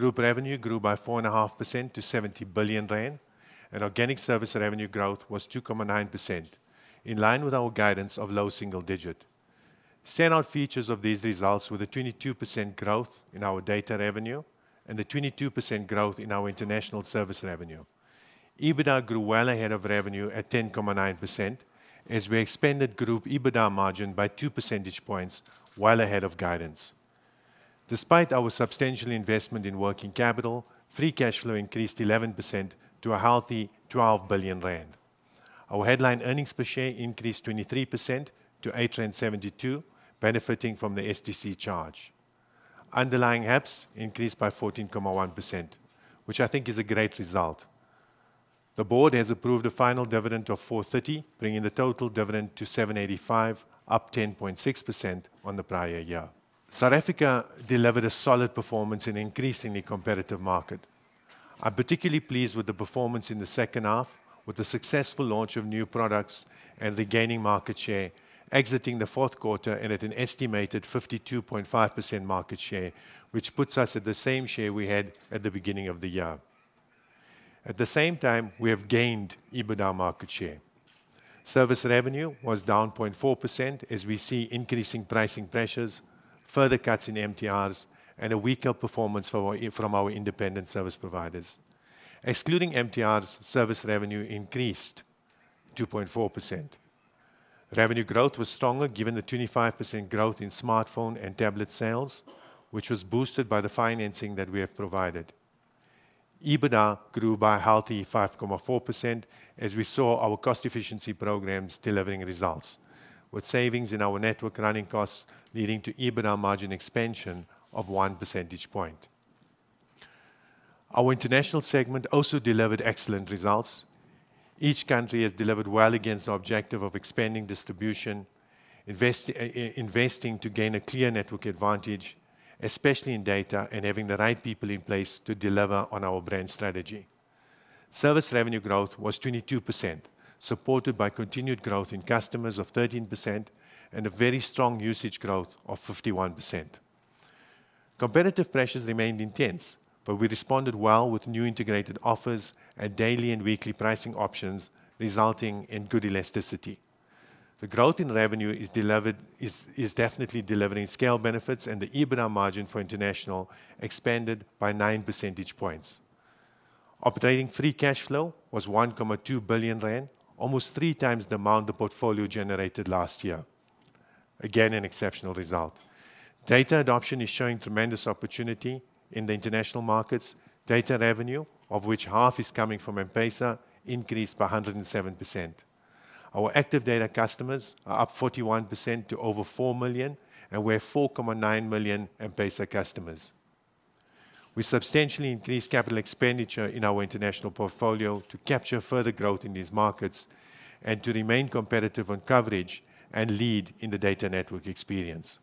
Group revenue grew by 4.5% to 70 billion rand, and organic service revenue growth was 2.9%, in line with our guidance of low single digit. Standout features of these results were the 22% growth in our data revenue and the 22% growth in our international service revenue. EBITDA grew well ahead of revenue at 10.9% as we expanded group EBITDA margin by 2 percentage points, well ahead of guidance. Despite our substantial investment in working capital, free cash flow increased 11% to a healthy 12 billion rand. Our headline earnings per share increased 23% to 8.72, benefiting from the SDC charge. Underlying HEPS increased by 14.1%, which I think is a great result. The board has approved a final dividend of 4.30, bringing the total dividend to 7.85, up 10.6% on the prior year. South Africa delivered a solid performance in an increasingly competitive market. I'm particularly pleased with the performance in the second half, with the successful launch of new products and regaining market share, exiting the fourth quarter and at an estimated 52.5% market share, which puts us at the same share we had at the beginning of the year. At the same time, we have gained EBITDA market share. Service revenue was down 0.4% as we see increasing pricing pressures further cuts in MTRs, and a weaker performance from our independent service providers. Excluding MTRs, service revenue increased 2.4%. Revenue growth was stronger given the 25% growth in smartphone and tablet sales, which was boosted by the financing that we have provided. EBITDA grew by a healthy 5.4% as we saw our cost efficiency programs delivering results with savings in our network running costs leading to EBITDA margin expansion of 1 percentage point. Our international segment also delivered excellent results. Each country has delivered well against the objective of expanding distribution, uh, uh, investing to gain a clear network advantage, especially in data and having the right people in place to deliver on our brand strategy. Service revenue growth was 22%, supported by continued growth in customers of 13% and a very strong usage growth of 51%. Competitive pressures remained intense, but we responded well with new integrated offers and daily and weekly pricing options, resulting in good elasticity. The growth in revenue is, definitely delivering scale benefits, and the EBITDA margin for international expanded by 9 percentage points. Operating free cash flow was 1.2 billion rand, almost three times the amount the portfolio generated last year. Again, an exceptional result. Data adoption is showing tremendous opportunity in the international markets. Data revenue, of which half is coming from M-Pesa, increased by 107%. Our active data customers are up 41% to over 4 million, and we're 4.9 million M-Pesa customers. We substantially increased capital expenditure in our international portfolio to capture further growth in these markets and to remain competitive on coverage and lead in the data network experience.